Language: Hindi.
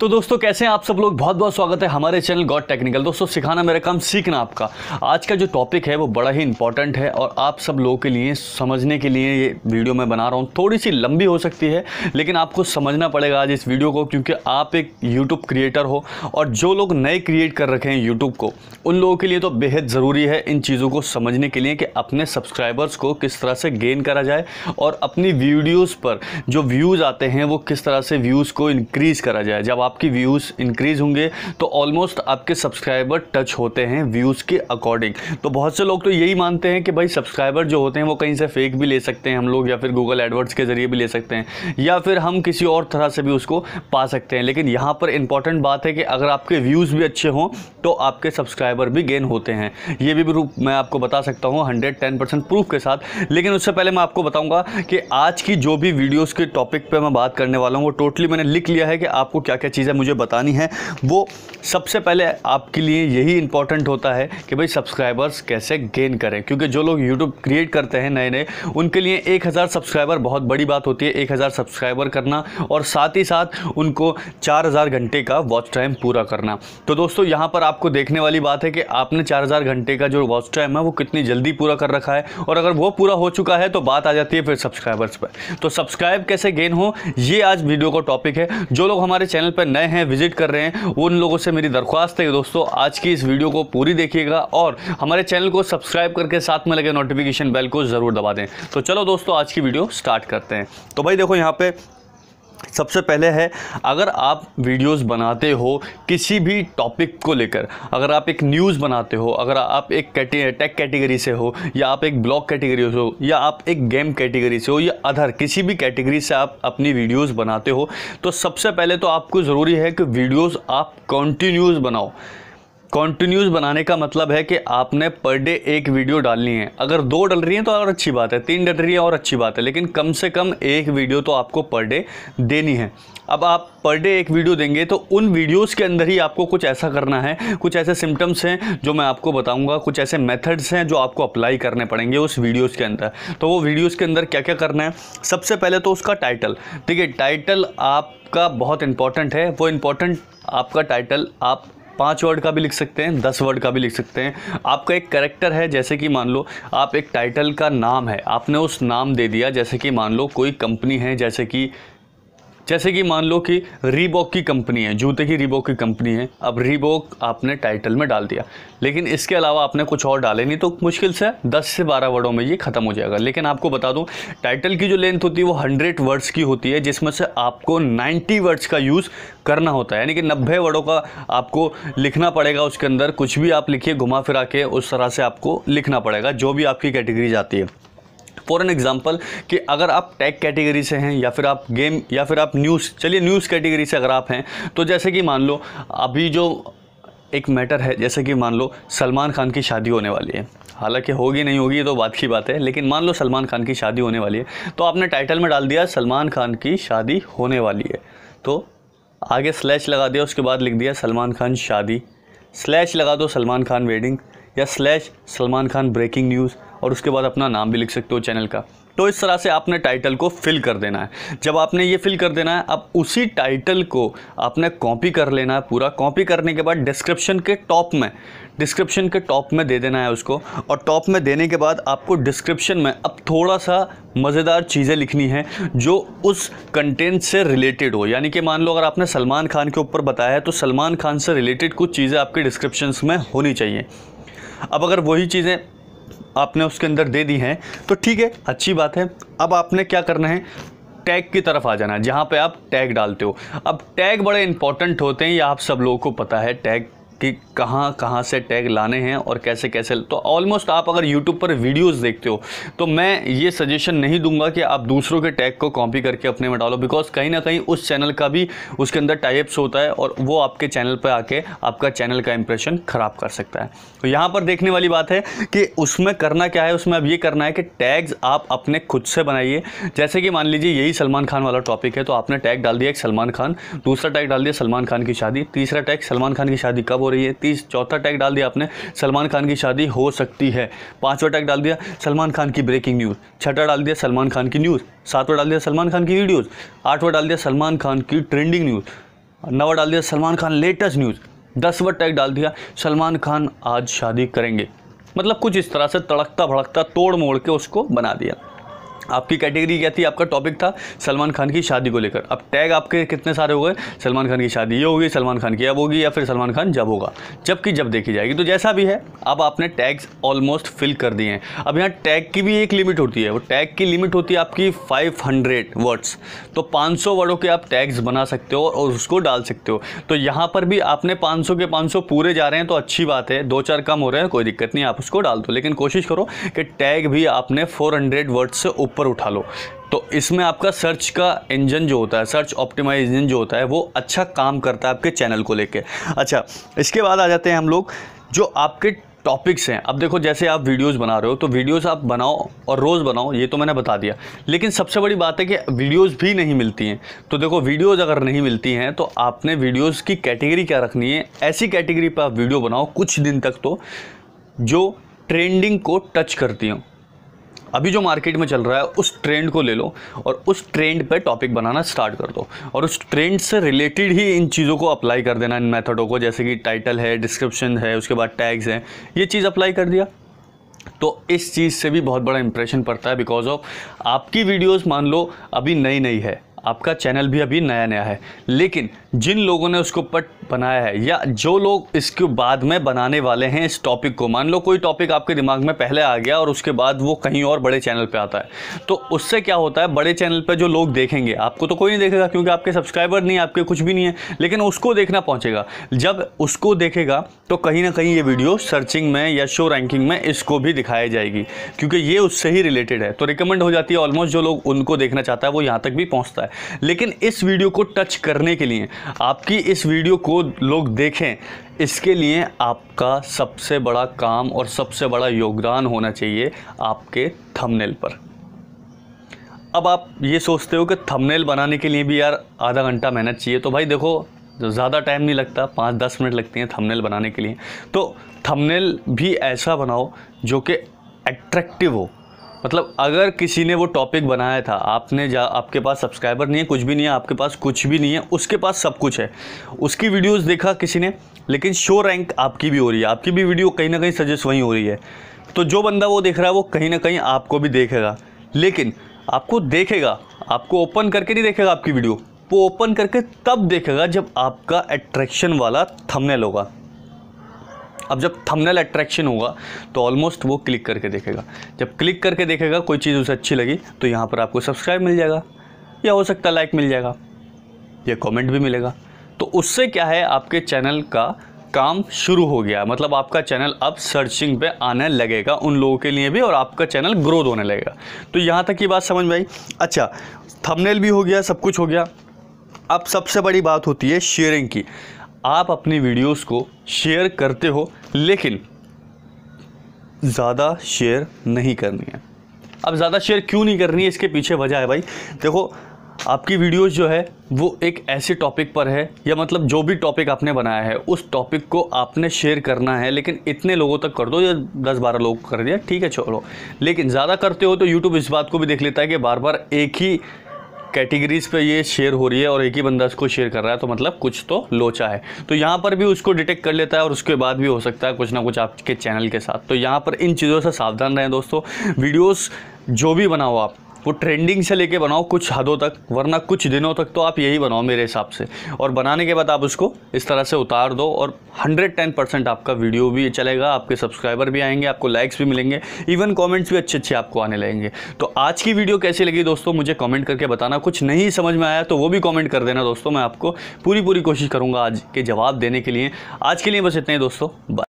तो दोस्तों कैसे हैं आप सब लोग बहुत बहुत स्वागत है हमारे चैनल गॉड टेक्निकल दोस्तों सिखाना मेरा काम सीखना आपका आज का जो टॉपिक है वो बड़ा ही इंपॉर्टेंट है और आप सब लोगों के लिए समझने के लिए ये वीडियो मैं बना रहा हूँ थोड़ी सी लंबी हो सकती है लेकिन आपको समझना पड़ेगा आज इस वीडियो को क्योंकि आप एक यूट्यूब क्रिएटर हो और जो लोग नए क्रिएट कर रखे हैं यूट्यूब को उन लोगों के लिए तो बेहद ज़रूरी है इन चीज़ों को समझने के लिए कि अपने सब्सक्राइबर्स को किस तरह से गेन करा जाए और अपनी वीडियोज़ पर जो व्यूज़ आते हैं वो किस तरह से व्यूज़ को इनक्रीज़ करा जाए जब आप आपकी व्यूज़ इंक्रीज़ होंगे तो ऑलमोस्ट आपके सब्सक्राइबर टच होते हैं व्यूज़ के अकॉर्डिंग तो बहुत से लोग तो यही मानते हैं कि भाई सब्सक्राइबर जो होते हैं वो कहीं से फेक भी ले सकते हैं हम लोग या फिर गूगल एडवर्ड्स के ज़रिए भी ले सकते हैं या फिर हम किसी और तरह से भी उसको पा सकते हैं लेकिन यहाँ पर इंपॉर्टेंट बात है कि अगर आपके व्यूज़ भी अच्छे हों तो आपके सब्सक्राइबर भी गेन होते हैं ये भी मैं आपको बता सकता हूँ हंड्रेड टेन परसेंट प्रूफ के साथ लेकिन उससे पहले मैं आपको बताऊँगा कि आज की जो भी वीडियोज़ के टॉपिक पर मैं बात करने वाला हूँ वो टोटली मैंने लिख लिया है कि आपको क्या क्या चीज़ें मुझे बतानी है वो सबसे पहले आपके लिए यही इंपॉर्टेंट होता है कि भाई सब्सक्राइबर्स कैसे गेन करें क्योंकि जो लोग यूट्यूब क्रिएट करते हैं नए नए उनके लिए एक हज़ार सब्सक्राइबर बहुत बड़ी बात होती है एक हज़ार सब्सक्राइबर करना और साथ ही साथ उनको चार हज़ार घंटे का वॉच टाइम पूरा करना तो दोस्तों यहाँ पर आपको देखने वाली बात है कि आपने चार हज़ार घंटे का जो वॉच टाइम है वो कितनी जल्दी पूरा कर रखा है और अगर वो पूरा हो चुका है तो बात आ जाती है फिर सब्सक्राइबर्स पर तो सब्सक्राइब कैसे गेन हो ये आज वीडियो का टॉपिक है जो लोग हमारे चैनल पर नए हैं विजिट कर रहे हैं उन लोगों से मेरी दरख्वास्त है दोस्तों आज की इस वीडियो को पूरी देखिएगा और हमारे चैनल को सब्सक्राइब करके साथ में लगे नोटिफिकेशन बेल को ज़रूर दबा दें तो चलो दोस्तों आज की वीडियो स्टार्ट करते हैं तो भाई देखो यहाँ पे सबसे पहले है अगर आप वीडियोस बनाते हो किसी भी टॉपिक को लेकर अगर आप एक न्यूज़ बनाते हो अगर आप एक टेक कैटेगरी से हो या आप एक ब्लॉग कैटेगरी से हो या आप एक गेम कैटेगरी से हो या अदर किसी भी कैटेगरी से आप अपनी वीडियोस बनाते हो तो सबसे पहले तो आपको ज़रूरी है कि वीडियोस आप कंटिन्यूस बनाओ कॉन्टिन्यूस बनाने का मतलब है कि आपने पर डे एक वीडियो डालनी है अगर दो डल रही हैं तो और अच्छी बात है तीन डल रही है और अच्छी बात है लेकिन कम से कम एक वीडियो तो आपको पर डे देनी है अब आप पर डे एक वीडियो देंगे तो उन वीडियोस के अंदर ही आपको कुछ ऐसा करना है कुछ ऐसे सिम्टम्स हैं जो मैं आपको बताऊँगा कुछ ऐसे मेथड्स हैं जो आपको अप्लाई करने पड़ेंगे उस वीडियोज़ के अंदर तो वो वीडियोज़ के अंदर क्या क्या करना है सबसे पहले तो उसका टाइटल ठीक है टाइटल आपका बहुत इंपॉर्टेंट है वो इम्पॉर्टेंट आपका टाइटल आप पाँच वर्ड का भी लिख सकते हैं दस वर्ड का भी लिख सकते हैं आपका एक करेक्टर है जैसे कि मान लो आप एक टाइटल का नाम है आपने उस नाम दे दिया जैसे कि मान लो कोई कंपनी है जैसे कि जैसे कि मान लो कि रीबॉक की कंपनी है जूते की रीबॉक की कंपनी है अब रीबॉक आपने टाइटल में डाल दिया लेकिन इसके अलावा आपने कुछ और डाले नहीं तो मुश्किल से दस से बारह वर्डों में ये ख़त्म हो जाएगा लेकिन आपको बता दूँ टाइटल की जो लेंथ होती है वो हंड्रेड वर्ड्स की होती है जिसमें से आपको नाइन्टी वर्ड्स का यूज़ करना होता है यानी कि नब्बे वर्डों का आपको लिखना पड़ेगा उसके अंदर कुछ भी आप लिखिए घुमा फिरा के उस तरह से आपको लिखना पड़ेगा जो भी आपकी कैटेगरी जाती है फॉर एन एग्जाम्पल कि अगर आप टैग कैटेगरी से हैं या फिर आप गेम या फिर आप न्यूज़ चलिए न्यूज़ कैटेगरी से अगर आप हैं तो जैसे कि मान लो अभी जो एक मैटर है जैसे कि मान लो सलमान खान की शादी होने वाली है हालांकि होगी नहीं होगी तो बात की बात है लेकिन मान लो सलमान खान की शादी होने वाली है तो आपने टाइटल में डाल दिया सलमान खान की शादी होने वाली है तो आगे स्लैश लगा दिया उसके बाद लिख दिया सलमान खान शादी स्लैश लगा दो सलमान खान वेडिंग या slash Salman Khan breaking news और उसके बाद अपना नाम भी लिख सकते हो चैनल का तो इस तरह से आपने टाइटल को फिल कर देना है जब आपने ये फिल कर देना है अब उसी टाइटल को आपने कॉपी कर लेना है पूरा कॉपी करने के बाद डिस्क्रिप्शन के टॉप में डिस्क्रिप्शन के टॉप में दे देना है उसको और टॉप में देने के बाद आपको डिस्क्रिप्शन में अब थोड़ा सा मज़ेदार चीज़ें लिखनी है जो उस कंटेंट से रिलेटेड हो यानी कि मान लो अगर आपने सलमान खान के ऊपर बताया है तो सलमान खान से रिलेटेड कुछ चीज़ें आपके डिस्क्रिप्शन में होनी चाहिए अब अगर वही चीज़ें आपने उसके अंदर दे दी हैं तो ठीक है अच्छी बात है अब आपने क्या करना है टैग की तरफ आ जाना है जहाँ पे आप टैग डालते हो अब टैग बड़े इंपॉर्टेंट होते हैं ये आप सब लोगों को पता है टैग कि कहाँ कहाँ से टैग लाने हैं और कैसे कैसे तो ऑलमोस्ट आप अगर यूट्यूब पर वीडियोस देखते हो तो मैं ये सजेशन नहीं दूंगा कि आप दूसरों के टैग को कॉपी करके अपने में डालो बिकॉज कहीं ना कहीं उस चैनल का भी उसके अंदर टाइप्स होता है और वो आपके चैनल पर आके आपका चैनल का इंप्रेशन ख़राब कर सकता है तो यहाँ पर देखने वाली बात है कि उसमें करना क्या है उसमें अब ये करना है कि टैग्स आप अपने खुद से बनाइए जैसे कि मान लीजिए यही सलमान खान वाला टॉपिक है तो आपने टैग डाल दिया एक सलमान खान दूसरा टैग डाल दिया सलमान खान की शादी तीसरा टैग सलमान खान की शादी कब रही है तीस चौथा टैग डाल दिया आपने सलमान खान की शादी हो सकती है पाँचवा टैग डाल दिया सलमान खान की ब्रेकिंग न्यूज़ छठा डाल दिया सलमान खान की न्यूज़ सातवा डाल दिया सलमान खान की वीडियोज़ आठवा डाल दिया सलमान खान की ट्रेंडिंग न्यूज़ नवा डाल दिया सलमान खान लेटेस्ट न्यूज़ दसवा टैग डाल दिया सलमान खान आज शादी करेंगे मतलब कुछ इस तरह से तड़कता भड़कता तोड़ मोड़ के उसको बना दिया आपकी कैटेगरी क्या थी आपका टॉपिक था सलमान खान की शादी को लेकर अब टैग आपके कितने सारे हो गए सलमान खान की शादी ये होगी सलमान खान की अब होगी या फिर सलमान खान जब होगा जबकि जब देखी जाएगी तो जैसा भी है अब आपने टैग्स ऑलमोस्ट फिल कर दिए हैं अब यहाँ टैग की भी एक लिमिट होती है वो टैग की लिमिट होती है आपकी फाइव वर्ड्स तो पाँच वर्डों के आप टैग्स बना सकते हो और उसको डाल सकते हो तो यहाँ पर भी आपने पाँच के पाँच पूरे जा रहे हैं तो अच्छी बात है दो चार कम हो रहे हैं कोई दिक्कत नहीं आप उसको डाल दो लेकिन कोशिश करो कि टैग भी आपने फोर वर्ड्स से ऊपर ऊपर उठा लो तो इसमें आपका सर्च का इंजन जो होता है सर्च ऑप्टिमाइज इंजन जो होता है वो अच्छा काम करता है आपके चैनल को लेके अच्छा इसके बाद आ जाते हैं हम लोग जो आपके टॉपिक्स हैं अब देखो जैसे आप वीडियोस बना रहे हो तो वीडियोस आप बनाओ और रोज़ बनाओ ये तो मैंने बता दिया लेकिन सबसे बड़ी बात है कि वीडियोस भी नहीं मिलती हैं तो देखो वीडियोस अगर नहीं मिलती हैं तो आपने वीडियोस की कैटेगरी क्या रखनी है ऐसी कैटेगरी पर आप वीडियो बनाओ कुछ दिन तक तो जो ट्रेंडिंग को टच करती हूँ अभी जो मार्केट में चल रहा है उस ट्रेंड को ले लो और उस ट्रेंड पर टॉपिक बनाना स्टार्ट कर दो और उस ट्रेंड से रिलेटेड ही इन चीज़ों को अप्लाई कर देना इन मेथडों को जैसे कि टाइटल है डिस्क्रिप्शन है उसके बाद टैग्स हैं ये चीज़ अप्लाई कर दिया तो इस चीज़ से भी बहुत बड़ा इंप्रेशन पड़ता है बिकॉज ऑफ आपकी वीडियोस मान लो अभी नई नई है आपका चैनल भी अभी नया नया है लेकिन जिन लोगों ने उसको पट बनाया है या जो लोग इसके बाद में बनाने वाले हैं इस टॉपिक को मान लो कोई टॉपिक आपके दिमाग में पहले आ गया और उसके बाद वो कहीं और बड़े चैनल पे आता है तो उससे क्या होता है बड़े चैनल पे जो लोग देखेंगे आपको तो कोई नहीं देखेगा क्योंकि आपके सब्सक्राइबर नहीं आपके कुछ भी नहीं है लेकिन उसको देखना पहुँचेगा जब उसको देखेगा तो कहीं ना कहीं ये वीडियो सर्चिंग में या शो रैंकिंग में इसको भी दिखाई जाएगी क्योंकि ये उससे ही रिलेटेड है तो रिकमेंड हो जाती है ऑलमोस्ट जो लोग उनको देखना चाहता है वो यहाँ तक भी पहुँचता है लेकिन इस वीडियो को टच करने के लिए आपकी इस वीडियो को लोग देखें इसके लिए आपका सबसे बड़ा काम और सबसे बड़ा योगदान होना चाहिए आपके थंबनेल पर अब आप ये सोचते हो कि थंबनेल बनाने के लिए भी यार आधा घंटा मेहनत चाहिए तो भाई देखो ज़्यादा टाइम नहीं लगता पाँच दस मिनट लगते हैं थंबनेल बनाने के लिए तो थंबनेल भी ऐसा बनाओ जो कि एट्रैक्टिव हो मतलब अगर किसी ने वो टॉपिक बनाया था आपने जा आपके पास सब्सक्राइबर नहीं है कुछ भी नहीं है आपके पास कुछ भी नहीं है उसके पास सब कुछ है उसकी वीडियोस देखा किसी ने लेकिन शो रैंक आपकी भी हो रही है आपकी भी वीडियो कहीं ना कहीं सजेस्ट वहीं हो रही है तो जो बंदा वो देख रहा है वो कहीं ना कहीं आपको भी देखेगा लेकिन आपको देखेगा आपको ओपन करके नहीं देखेगा आपकी वीडियो वो ओपन करके तब देखेगा जब आपका एट्रैक्शन वाला थंबनेल होगा अब जब थंबनेल अट्रैक्शन होगा तो ऑलमोस्ट वो क्लिक करके देखेगा जब क्लिक करके देखेगा कोई चीज़ उसे अच्छी लगी तो यहाँ पर आपको सब्सक्राइब मिल जाएगा या हो सकता लाइक मिल जाएगा या कमेंट भी मिलेगा तो उससे क्या है आपके चैनल का काम शुरू हो गया मतलब आपका चैनल अब सर्चिंग पे आने लगेगा उन लोगों के लिए भी और आपका चैनल ग्रोथ होने लगेगा तो यहाँ तक की बात समझ में आई अच्छा थंबनेल भी हो गया सब कुछ हो गया अब सबसे बड़ी बात होती है शेयरिंग की आप अपनी वीडियोस को शेयर करते हो लेकिन ज़्यादा शेयर नहीं करनी है अब ज़्यादा शेयर क्यों नहीं करनी है इसके पीछे वजह है भाई देखो आपकी वीडियोस जो है वो एक ऐसे टॉपिक पर है या मतलब जो भी टॉपिक आपने बनाया है उस टॉपिक को आपने शेयर करना है लेकिन इतने लोगों तक कर दो या दस बारह लोग कर दिया ठीक है छोड़ो लेकिन ज़्यादा करते हो तो यूट्यूब इस बात को भी देख लेता है कि बार बार एक ही कैटेगरीज पे ये शेयर हो रही है और एक ही बंदा इसको शेयर कर रहा है तो मतलब कुछ तो लोचा है तो यहाँ पर भी उसको डिटेक्ट कर लेता है और उसके बाद भी हो सकता है कुछ ना कुछ आपके चैनल के साथ तो यहाँ पर इन चीज़ों से सावधान रहें दोस्तों वीडियोज़ जो भी बनाओ आप वो ट्रेंडिंग से लेके बनाओ कुछ हदों तक वरना कुछ दिनों तक तो आप यही बनाओ मेरे हिसाब से और बनाने के बाद आप उसको इस तरह से उतार दो और 110 परसेंट आपका वीडियो भी चलेगा आपके सब्सक्राइबर भी आएंगे आपको लाइक्स भी मिलेंगे इवन कमेंट्स भी अच्छे अच्छे आपको आने लगेंगे तो आज की वीडियो कैसी लगी दोस्तों मुझे कॉमेंट करके बताना कुछ नहीं समझ में आया तो वो भी कॉमेंट कर देना दोस्तों मैं आपको पूरी पूरी कोशिश करूँगा आज के जवाब देने के लिए आज के लिए बस इतना ही दोस्तों